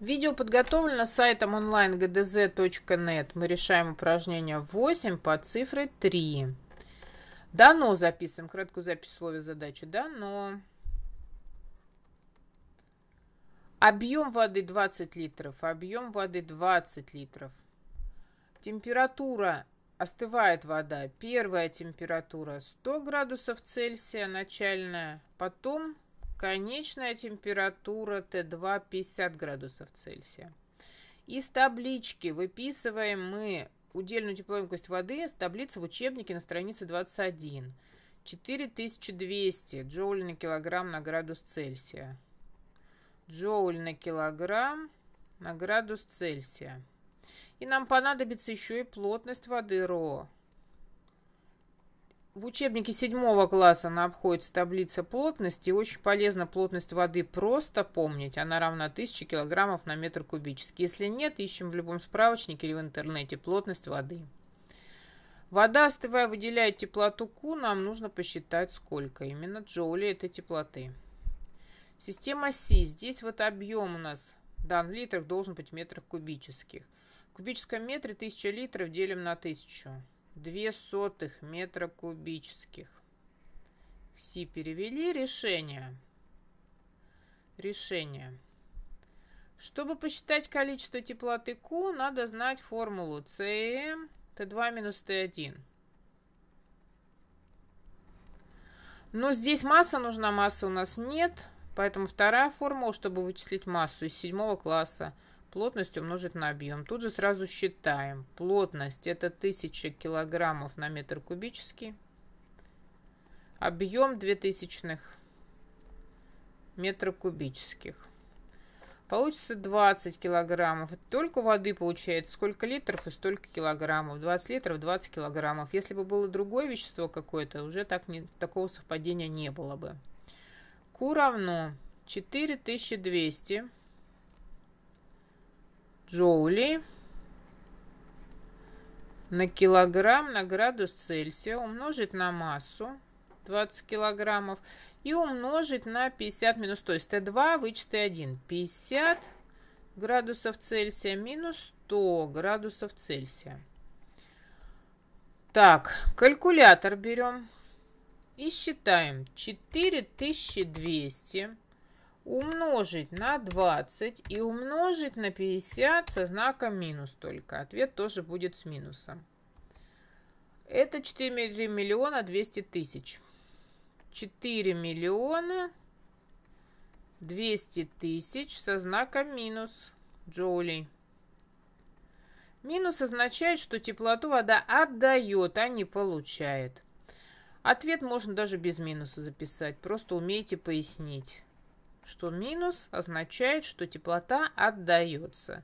Видео подготовлено сайтом онлайн gdz.net. Мы решаем упражнение 8 по цифре 3. Дано записываем. Краткую запись условия задачи. Дано. Объем воды 20 литров. Объем воды 20 литров. Температура остывает вода. Первая температура 100 градусов Цельсия начальная. Потом Конечная температура Т2 50 градусов Цельсия. Из таблички выписываем мы удельную теплоемкость воды с таблицы в учебнике на странице 21. 4200 джоуль на килограмм на градус Цельсия. Джоуль на килограмм на градус Цельсия. И нам понадобится еще и плотность воды РО в учебнике седьмого класса нам обходится таблица плотности. Очень полезно плотность воды просто помнить. Она равна 1000 килограммов на метр кубический. Если нет, ищем в любом справочнике или в интернете плотность воды. Вода, остывая, выделяет теплоту Q. Нам нужно посчитать, сколько именно джоулей этой теплоты. Система Си. Здесь вот объем у нас дан в литрах должен быть в метрах кубических. В кубическом метре 1000 литров делим на 1000 две сотых метра кубических. Все перевели решение. Решение. Чтобы посчитать количество теплоты Q, надо знать формулу CM T2 минус T1. Но здесь масса нужна, массы у нас нет. Поэтому вторая формула, чтобы вычислить массу из седьмого класса – Плотность умножить на объем. Тут же сразу считаем. Плотность это 1000 килограммов на метр кубический. Объем 2000 метр кубических. Получится 20 килограммов. Только воды получается сколько литров и столько килограммов. 20 литров, 20 килограммов. Если бы было другое вещество какое-то, уже так не, такого совпадения не было бы. Q равно 4200 джоули на килограмм на градус Цельсия умножить на массу 20 килограммов и умножить на 50 минус 100. то есть Т2 вычесть 1. 50 градусов Цельсия минус 100 градусов Цельсия. Так, калькулятор берем и считаем 4200 умножить на 20 и умножить на 50 со знаком минус только. Ответ тоже будет с минусом. Это 4 миллиона 200 тысяч. 4 миллиона 200 тысяч со знаком минус джоулей. Минус означает, что теплоту вода отдает, а не получает. Ответ можно даже без минуса записать. Просто умейте пояснить что минус означает, что теплота отдается.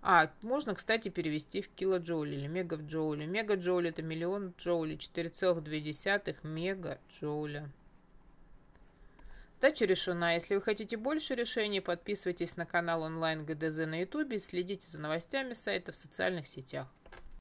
А, можно, кстати, перевести в килоджоули или мегаджоули. Мегаджоули это миллион джоулей, 4,2 мегаджоуля. Задача решена. Если вы хотите больше решений, подписывайтесь на канал онлайн ГДЗ на ютубе, следите за новостями сайта в социальных сетях.